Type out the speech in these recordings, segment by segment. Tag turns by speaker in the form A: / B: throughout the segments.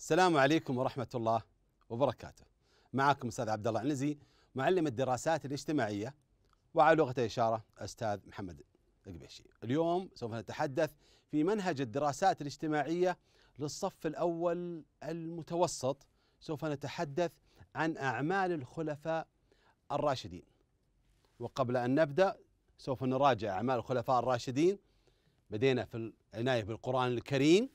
A: السلام عليكم ورحمة الله وبركاته. معكم أستاذ عبد الله عنزي معلم الدراسات الاجتماعية وعلى لغة الإشارة أستاذ محمد القبيشي. اليوم سوف نتحدث في منهج الدراسات الاجتماعية للصف الأول المتوسط سوف نتحدث عن أعمال الخلفاء الراشدين. وقبل أن نبدأ سوف نراجع أعمال الخلفاء الراشدين بدينا في العناية بالقرآن الكريم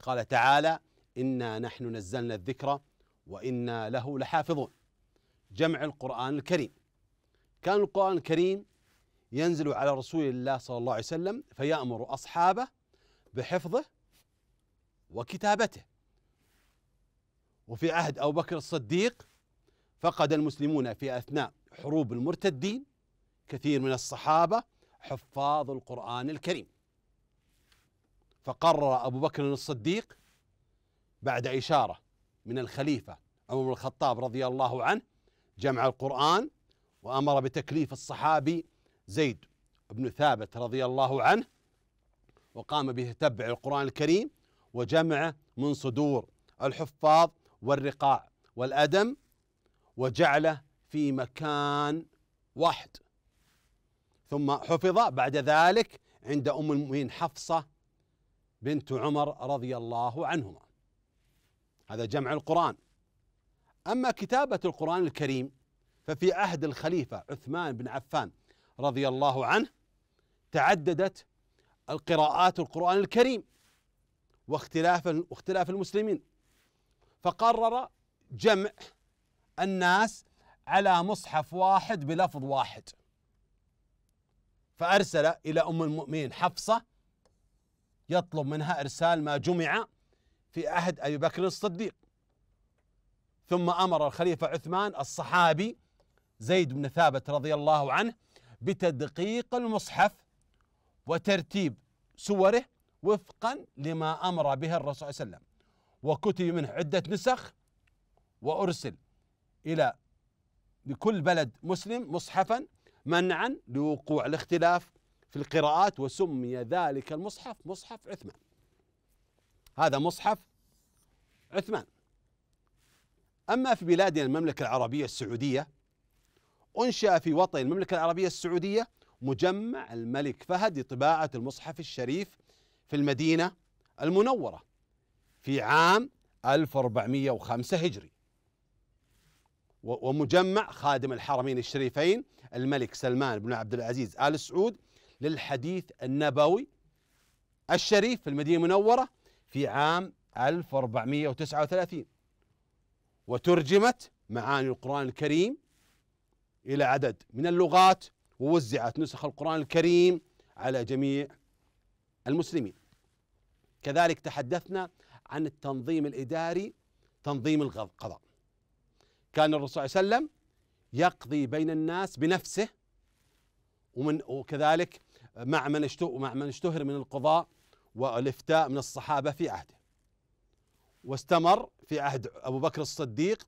A: قال تعالى إنا نحن نزلنا الذكر وإنا له لحافظون جمع القرآن الكريم كان القرآن الكريم ينزل على رسول الله صلى الله عليه وسلم فيأمر أصحابه بحفظه وكتابته وفي عهد أبو بكر الصديق فقد المسلمون في أثناء حروب المرتدين كثير من الصحابة حفاظ القرآن الكريم فقرر أبو بكر الصديق بعد إشارة من الخليفة عمر بن الخطاب رضي الله عنه جمع القرآن وأمر بتكليف الصحابي زيد بن ثابت رضي الله عنه وقام به تبع القرآن الكريم وجمعه من صدور الحفاظ والرقاع والأدم وجعله في مكان واحد ثم حفظ بعد ذلك عند أم المؤمنين حفصة بنت عمر رضي الله عنهما هذا جمع القرآن أما كتابة القرآن الكريم ففي عهد الخليفة عثمان بن عفان رضي الله عنه تعددت القراءات القرآن الكريم واختلاف واختلاف المسلمين فقرر جمع الناس على مصحف واحد بلفظ واحد فأرسل إلى أم المؤمنين حفصة يطلب منها إرسال ما جمع في عهد أبي بكر الصديق ثم أمر الخليفة عثمان الصحابي زيد بن ثابت رضي الله عنه بتدقيق المصحف وترتيب سوره وفقا لما أمر به الرسول صلى الله عليه وسلم وكتب منه عدة نسخ وأرسل إلى لكل بلد مسلم مصحفا منعا لوقوع الاختلاف في القراءات وسمي ذلك المصحف مصحف عثمان هذا مصحف عثمان أما في بلادنا المملكة العربية السعودية أنشأ في وطن المملكة العربية السعودية مجمع الملك فهد لطباعة المصحف الشريف في المدينة المنورة في عام 1405 هجري ومجمع خادم الحرمين الشريفين الملك سلمان بن عبد العزيز آل سعود للحديث النبوي الشريف في المدينة المنورة في عام 1439 وترجمت معاني القرآن الكريم إلى عدد من اللغات ووزعت نسخ القرآن الكريم على جميع المسلمين كذلك تحدثنا عن التنظيم الإداري تنظيم القضاء كان الرسول صلى الله عليه وسلم يقضي بين الناس بنفسه ومن وكذلك مع من مع من اشتهر من القضاء والافتاء من الصحابه في عهده. واستمر في عهد أبو بكر الصديق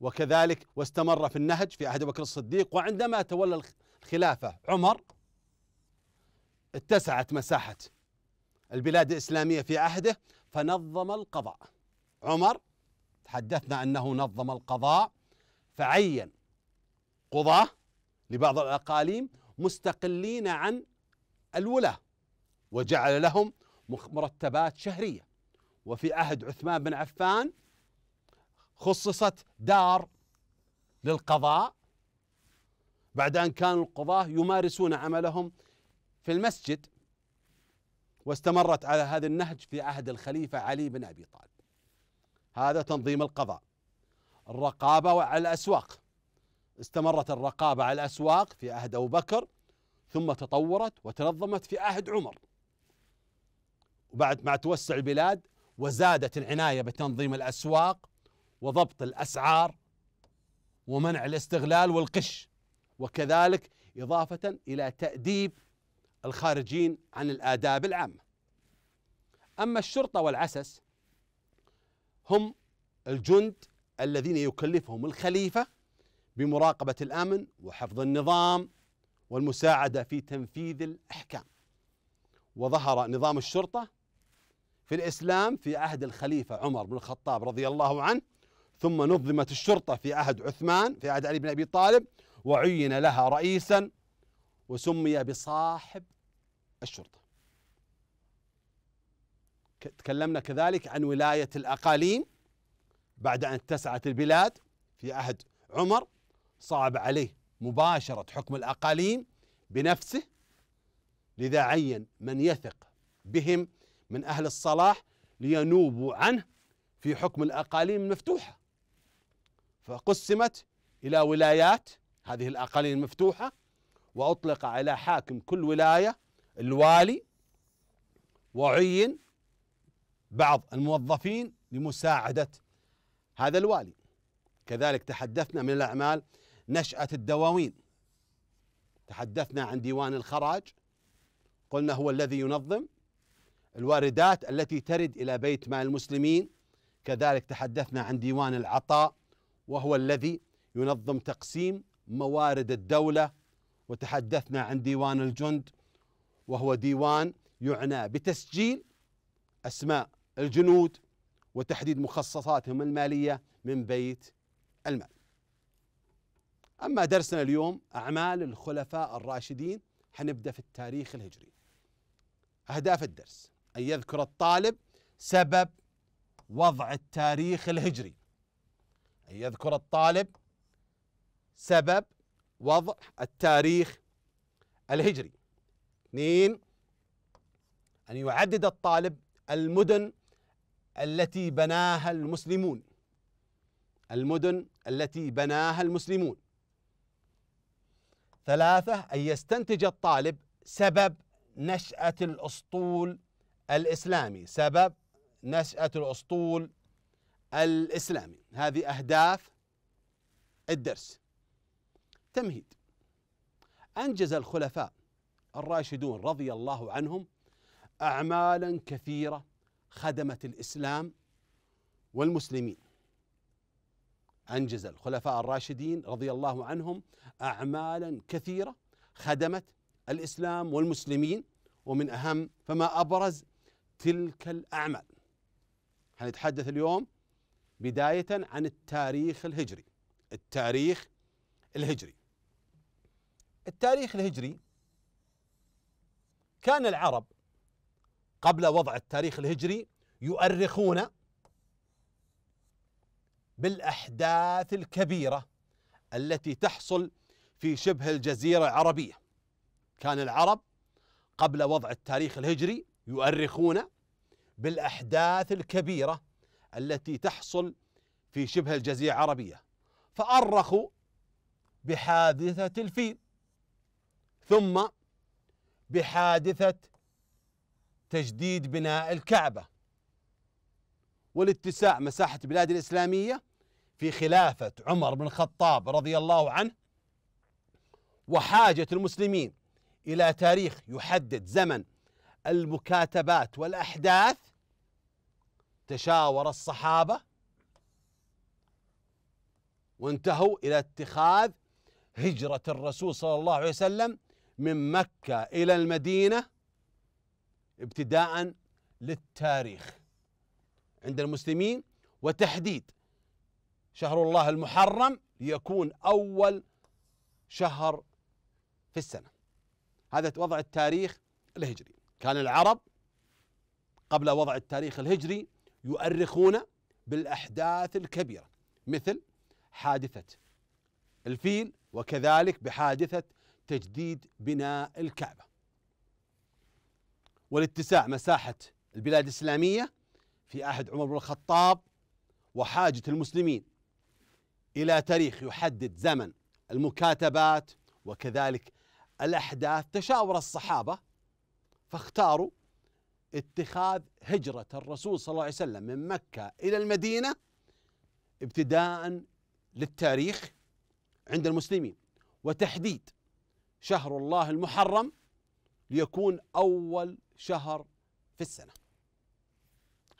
A: وكذلك واستمر في النهج في عهد أبو بكر الصديق وعندما تولى الخلافة عمر اتسعت مساحة البلاد الإسلامية في عهده فنظم القضاء عمر تحدثنا أنه نظم القضاء فعين قضاة لبعض الأقاليم مستقلين عن الولاة وجعل لهم مرتبات شهرية وفي عهد عثمان بن عفان خصصت دار للقضاء بعد أن كان القضاة يمارسون عملهم في المسجد واستمرت على هذا النهج في عهد الخليفة علي بن أبي طالب هذا تنظيم القضاء الرقابة على الأسواق استمرت الرقابة على الأسواق في عهد أبو بكر ثم تطورت وتنظمت في عهد عمر وبعد مع توسع البلاد وزادت العناية بتنظيم الأسواق وضبط الأسعار ومنع الاستغلال والقش وكذلك إضافة إلى تأديب الخارجين عن الآداب العامة أما الشرطة والعسس هم الجند الذين يكلفهم الخليفة بمراقبة الأمن وحفظ النظام والمساعدة في تنفيذ الأحكام وظهر نظام الشرطة في الإسلام في عهد الخليفة عمر بن الخطاب رضي الله عنه ثم نظمت الشرطة في عهد عثمان في عهد علي بن أبي طالب وعين لها رئيسا وسمي بصاحب الشرطة تكلمنا كذلك عن ولاية الأقاليم بعد أن اتسعت البلاد في عهد عمر صعب عليه مباشرة حكم الأقاليم بنفسه لذا عين من يثق بهم من أهل الصلاح لينوبوا عنه في حكم الأقاليم المفتوحة فقسمت إلى ولايات هذه الأقاليم المفتوحة وأطلق على حاكم كل ولاية الوالي وعين بعض الموظفين لمساعدة هذا الوالي كذلك تحدثنا من الأعمال نشأة الدواوين تحدثنا عن ديوان الخراج قلنا هو الذي ينظم الواردات التي ترد إلى بيت مال المسلمين كذلك تحدثنا عن ديوان العطاء وهو الذي ينظم تقسيم موارد الدولة وتحدثنا عن ديوان الجند وهو ديوان يعنى بتسجيل أسماء الجنود وتحديد مخصصاتهم المالية من بيت المال أما درسنا اليوم أعمال الخلفاء الراشدين حنبدأ في التاريخ الهجري أهداف الدرس أن يذكر الطالب سبب وضع التاريخ الهجري أن يذكر الطالب سبب وضع التاريخ الهجري اثنين أن يعدد الطالب المدن التي بناها المسلمون المدن التي بناها المسلمون ثلاثة أن يستنتج الطالب سبب نشأة الأسطول الإسلامي سبب نشأة الأسطول الإسلامي هذه أهداف الدرس تمهيد أنجز الخلفاء الراشدون رضي الله عنهم أعمالا كثيرة خدمت الإسلام والمسلمين أنجز الخلفاء الراشدين رضي الله عنهم أعمالا كثيرة خدمت الإسلام والمسلمين ومن أهم فما أبرز تلك الأعمال هنتحدث اليوم بداية عن التاريخ الهجري التاريخ الهجري التاريخ الهجري كان العرب قبل وضع التاريخ الهجري يؤرخون بالاحداث الكبيره التي تحصل في شبه الجزيره العربيه كان العرب قبل وضع التاريخ الهجري يؤرخون بالأحداث الكبيرة التي تحصل في شبه الجزيرة العربية فأرخوا بحادثة الفيل ثم بحادثة تجديد بناء الكعبة والاتساع مساحة بلاد الإسلامية في خلافة عمر بن الخطاب رضي الله عنه وحاجة المسلمين إلى تاريخ يحدد زمن المكاتبات والأحداث تشاور الصحابة وانتهوا إلى اتخاذ هجرة الرسول صلى الله عليه وسلم من مكة إلى المدينة ابتداء للتاريخ عند المسلمين وتحديد شهر الله المحرم ليكون أول شهر في السنة هذا وضع التاريخ الهجري كان العرب قبل وضع التاريخ الهجري يؤرخون بالأحداث الكبيرة مثل حادثة الفيل وكذلك بحادثة تجديد بناء الكعبة والاتساع مساحة البلاد الإسلامية في عهد عمر بن الخطاب وحاجة المسلمين إلى تاريخ يحدد زمن المكاتبات وكذلك الأحداث تشاور الصحابة فاختاروا اتخاذ هجرة الرسول صلى الله عليه وسلم من مكة إلى المدينة ابتداء للتاريخ عند المسلمين وتحديد شهر الله المحرم ليكون أول شهر في السنة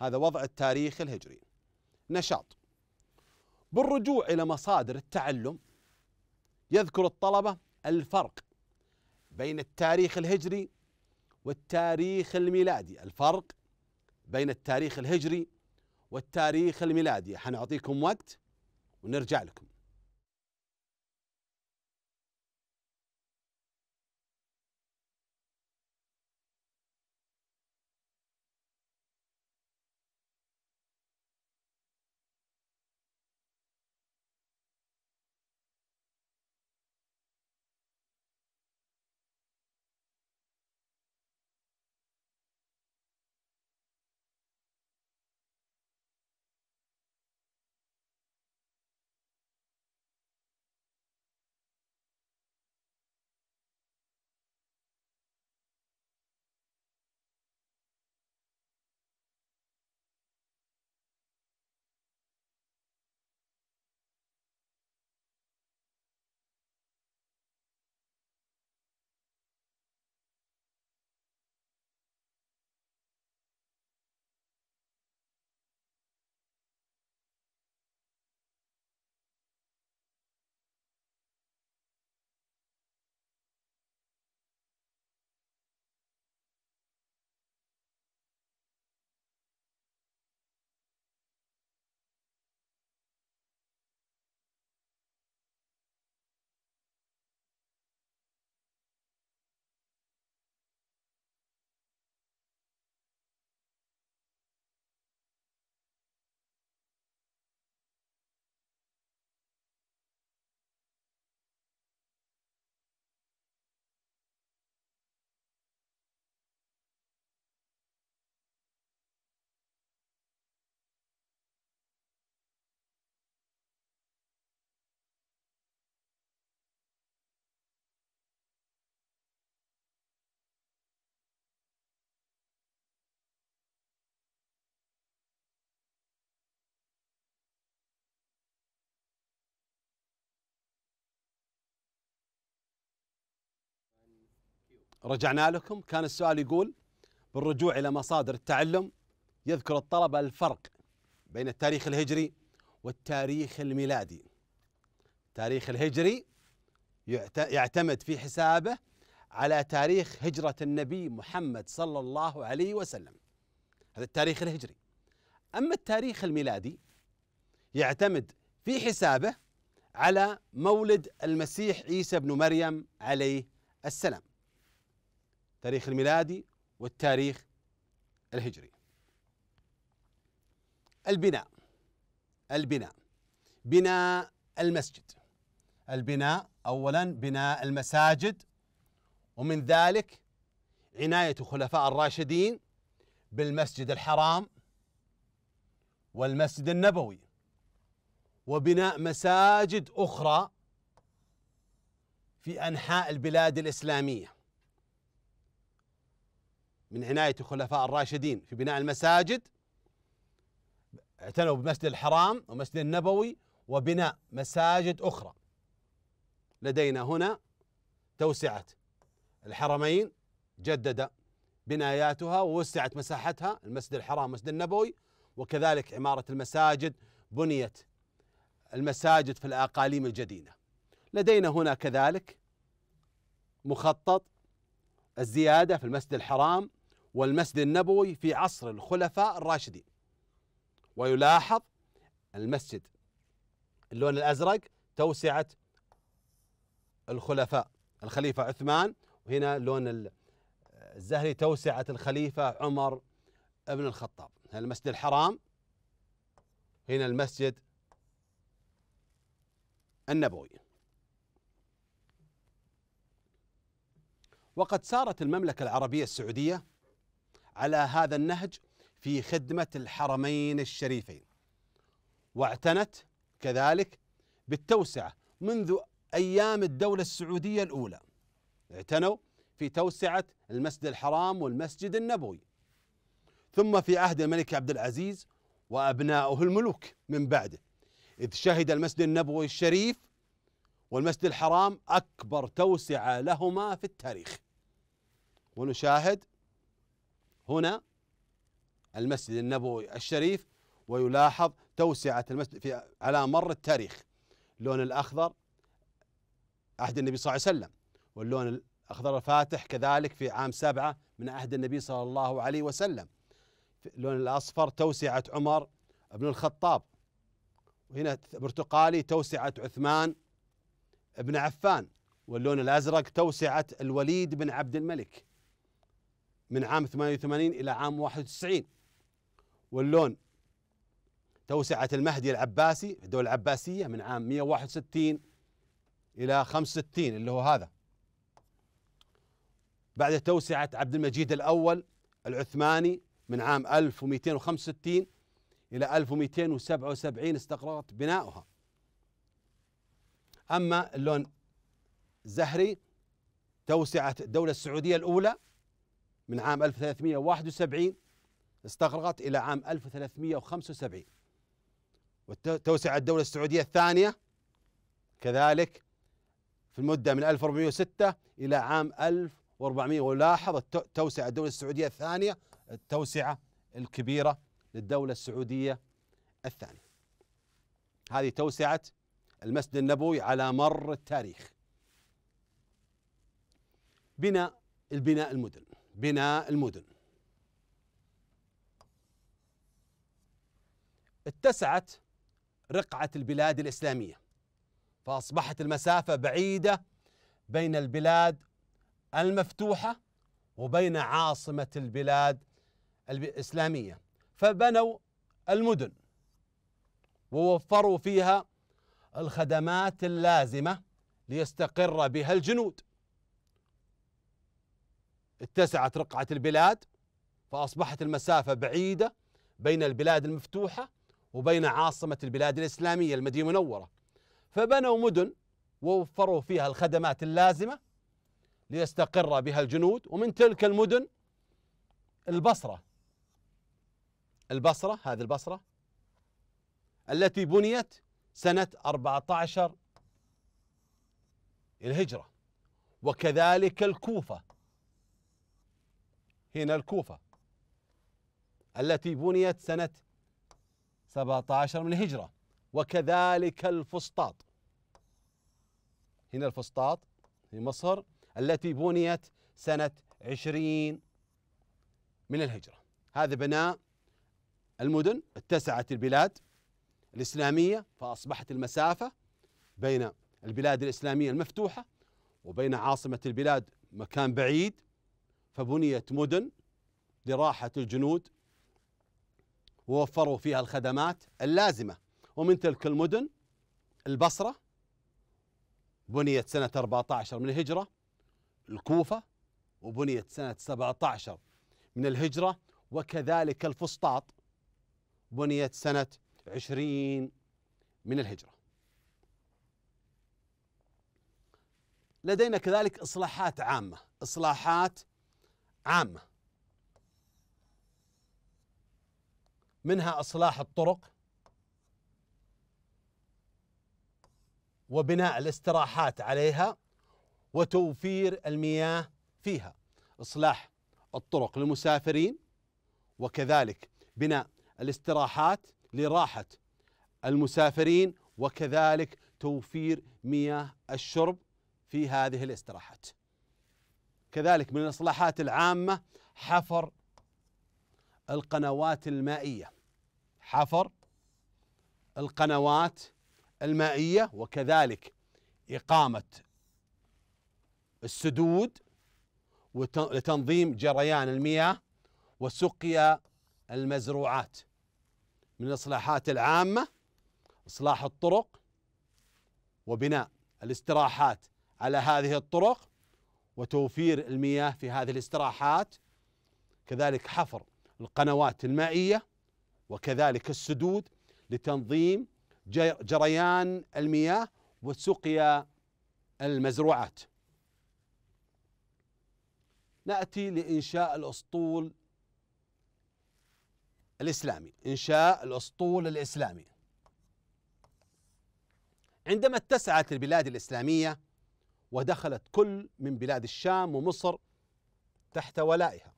A: هذا وضع التاريخ الهجري نشاط بالرجوع إلى مصادر التعلم يذكر الطلبة الفرق بين التاريخ الهجري والتاريخ الميلادي الفرق بين التاريخ الهجري والتاريخ الميلادي حنعطيكم وقت ونرجع لكم رجعنا لكم كان السؤال يقول بالرجوع إلى مصادر التعلم يذكر الطلبة الفرق بين التاريخ الهجري والتاريخ الميلادي التاريخ الهجري يعتمد في حسابه على تاريخ هجرة النبي محمد صلى الله عليه وسلم هذا التاريخ الهجري أما التاريخ الميلادي يعتمد في حسابه على مولد المسيح عيسى بن مريم عليه السلام التاريخ الميلادي والتاريخ الهجري البناء البناء بناء المسجد البناء اولا بناء المساجد ومن ذلك عنايه خلفاء الراشدين بالمسجد الحرام والمسجد النبوي وبناء مساجد اخرى في انحاء البلاد الاسلاميه من عناية الخلفاء الراشدين في بناء المساجد اعتنوا بمسجد الحرام ومسجد النبوي وبناء مساجد أخرى لدينا هنا توسعة الحرمين جدد بناياتها ووسعت مساحتها المسجد الحرام مسجد النبوي وكذلك عمارة المساجد بنيت المساجد في الأقاليم الجديدة لدينا هنا كذلك مخطط الزيادة في المسجد الحرام والمسجد النبوي في عصر الخلفاء الراشدين ويلاحظ المسجد اللون الأزرق توسعة الخلفاء الخليفة عثمان وهنا لون الزهري توسعة الخليفة عمر بن الخطاب هنا المسجد الحرام هنا المسجد النبوي وقد سارت المملكة العربية السعودية على هذا النهج في خدمة الحرمين الشريفين واعتنت كذلك بالتوسعة منذ أيام الدولة السعودية الأولى اعتنوا في توسعة المسجد الحرام والمسجد النبوي ثم في عهد الملك عبد العزيز وأبنائه الملوك من بعده إذ شهد المسجد النبوي الشريف والمسجد الحرام أكبر توسعة لهما في التاريخ ونشاهد هنا المسجد النبوي الشريف ويلاحظ توسعة المسجد في على مر التاريخ اللون الأخضر عهد النبي صلى الله عليه وسلم واللون الأخضر الفاتح كذلك في عام سبعة من عهد النبي صلى الله عليه وسلم اللون الأصفر توسعة عمر بن الخطاب وهنا برتقالي توسعة عثمان بن عفان واللون الأزرق توسعة الوليد بن عبد الملك من عام 88 إلى عام 91 واللون توسعة المهدي العباسي الدولة العباسية من عام 161 إلى 65 اللي هو هذا بعد توسعة عبد المجيد الأول العثماني من عام 1265 إلى 1277 استقرت بناؤها أما اللون زهري توسعة الدولة السعودية الأولى من عام 1371 استغرقت إلى عام 1375 وتوسع الدولة السعودية الثانية كذلك في المدة من 1406 إلى عام 1400 ولاحظ توسع الدولة السعودية الثانية التوسعة الكبيرة للدولة السعودية الثانية هذه توسعة المسجد النبوي على مر التاريخ بناء البناء المدن بناء المدن اتسعت رقعة البلاد الإسلامية فأصبحت المسافة بعيدة بين البلاد المفتوحة وبين عاصمة البلاد الإسلامية فبنوا المدن ووفروا فيها الخدمات اللازمة ليستقر بها الجنود اتسعت رقعة البلاد فأصبحت المسافة بعيدة بين البلاد المفتوحة وبين عاصمة البلاد الإسلامية المدينة المنورة فبنوا مدن ووفروا فيها الخدمات اللازمة ليستقر بها الجنود ومن تلك المدن البصرة البصرة هذه البصرة التي بنيت سنة 14 الهجرة وكذلك الكوفة هنا الكوفة التي بنيت سنة 17 من الهجرة وكذلك الفسطاط هنا الفسطاط في مصر التي بنيت سنة 20 من الهجرة هذا بناء المدن اتسعت البلاد الإسلامية فأصبحت المسافة بين البلاد الإسلامية المفتوحة وبين عاصمة البلاد مكان بعيد فبنيت مدن لراحة الجنود ووفروا فيها الخدمات اللازمة ومن تلك المدن البصرة بنيت سنة 14 من الهجرة الكوفة وبنيت سنة 17 من الهجرة وكذلك الفسطاط بنيت سنة 20 من الهجرة لدينا كذلك إصلاحات عامة إصلاحات عامة منها إصلاح الطرق وبناء الاستراحات عليها وتوفير المياه فيها إصلاح الطرق للمسافرين وكذلك بناء الاستراحات لراحة المسافرين وكذلك توفير مياه الشرب في هذه الاستراحات كذلك من الإصلاحات العامة حفر القنوات المائية حفر القنوات المائية وكذلك إقامة السدود لتنظيم جريان المياه وسقيا المزروعات من الإصلاحات العامة إصلاح الطرق وبناء الاستراحات على هذه الطرق وتوفير المياه في هذه الاستراحات كذلك حفر القنوات المائية وكذلك السدود لتنظيم جريان المياه وسقيا المزروعات ناتي لانشاء الاسطول الاسلامي انشاء الاسطول الاسلامي عندما اتسعت البلاد الاسلاميه ودخلت كل من بلاد الشام ومصر تحت ولائها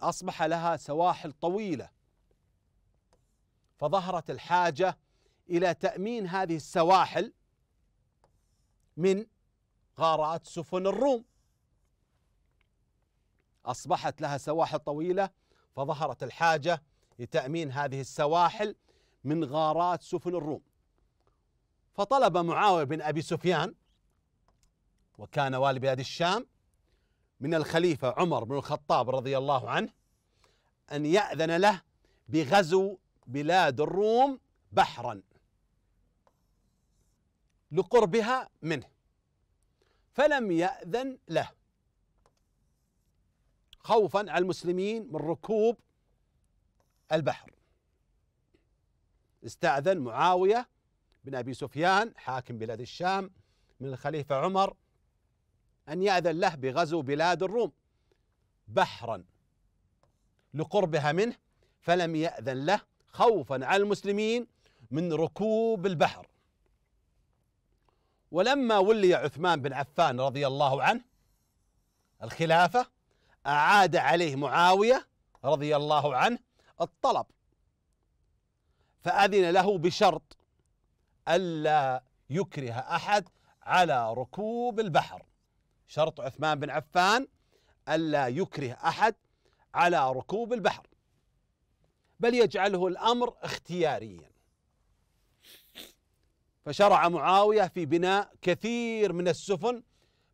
A: اصبح لها سواحل طويله فظهرت الحاجه الى تامين هذه السواحل من غارات سفن الروم اصبحت لها سواحل طويله فظهرت الحاجه لتامين هذه السواحل من غارات سفن الروم فطلب معاويه بن ابي سفيان وكان والي بلاد الشام من الخليفة عمر بن الخطاب رضي الله عنه أن يأذن له بغزو بلاد الروم بحرا لقربها منه فلم يأذن له خوفا على المسلمين من ركوب البحر استأذن معاوية بن أبي سفيان حاكم بلاد الشام من الخليفة عمر أن يأذن له بغزو بلاد الروم بحرا لقربها منه فلم يأذن له خوفا على المسلمين من ركوب البحر ولما ولي عثمان بن عفان رضي الله عنه الخلافة أعاد عليه معاوية رضي الله عنه الطلب فأذن له بشرط ألا يكره أحد على ركوب البحر شرط عثمان بن عفان ألا يكره أحد على ركوب البحر بل يجعله الأمر اختياريا فشرع معاوية في بناء كثير من السفن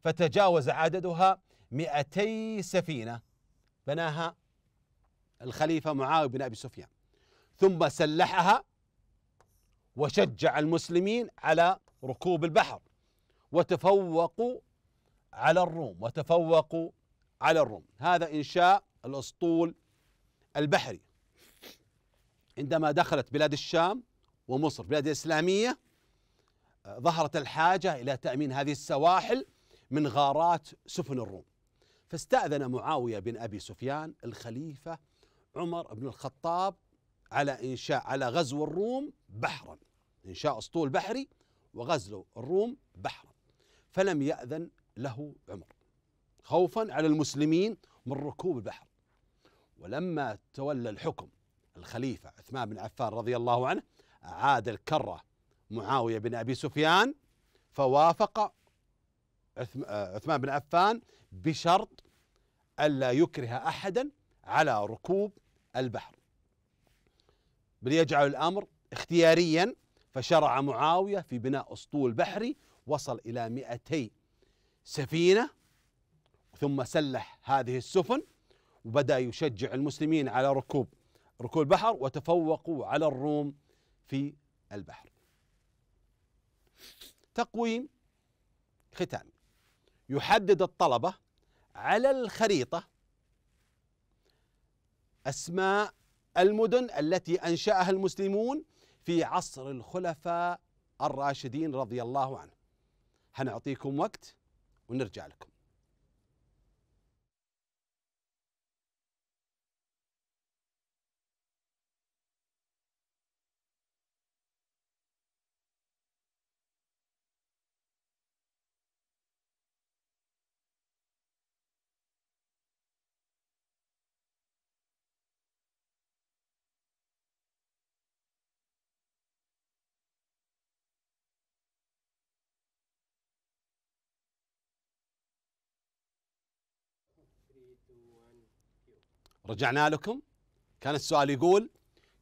A: فتجاوز عددها مئتي سفينة بناها الخليفة معاوية بن أبي سفيان ثم سلحها وشجع المسلمين على ركوب البحر وتفوقوا على الروم وتفوقوا على الروم هذا إنشاء الأسطول البحري عندما دخلت بلاد الشام ومصر بلاد الإسلامية آه، ظهرت الحاجة إلى تأمين هذه السواحل من غارات سفن الروم فاستأذن معاوية بن أبي سفيان الخليفة عمر بن الخطاب على إنشاء على غزو الروم بحرا إنشاء أسطول بحري وغزو الروم بحرا فلم يأذن له عمر خوفا على المسلمين من ركوب البحر ولما تولى الحكم الخليفة عثمان بن عفان رضي الله عنه عاد الكرة معاوية بن أبي سفيان فوافق آه، عثمان بن عفان بشرط ألا يكره أحدا على ركوب البحر بل يجعل الأمر اختياريا فشرع معاوية في بناء أسطول بحري وصل إلى 200 سفينه ثم سلح هذه السفن وبدا يشجع المسلمين على ركوب ركوب البحر وتفوقوا على الروم في البحر. تقويم ختامي يحدد الطلبه على الخريطه اسماء المدن التي انشاها المسلمون في عصر الخلفاء الراشدين رضي الله عنهم. هنعطيكم وقت ونرجع لكم رجعنا لكم كان السؤال يقول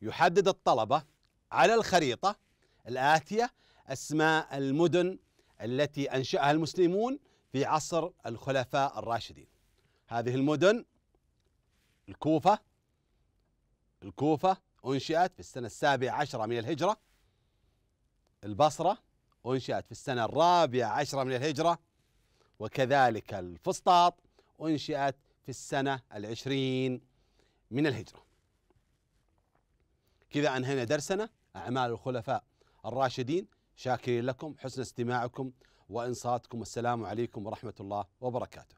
A: يحدد الطلبة على الخريطة الآتية أسماء المدن التي أنشأها المسلمون في عصر الخلفاء الراشدين هذه المدن الكوفة الكوفة أنشئت في السنة السابعة عشرة من الهجرة البصرة أنشئت في السنة الرابعة عشرة من الهجرة وكذلك الفسطاط أنشئت في السنة العشرين من الهجرة كذا أنهينا درسنا أعمال الخلفاء الراشدين شاكرين لكم حسن استماعكم وإنصاتكم والسلام عليكم ورحمة الله وبركاته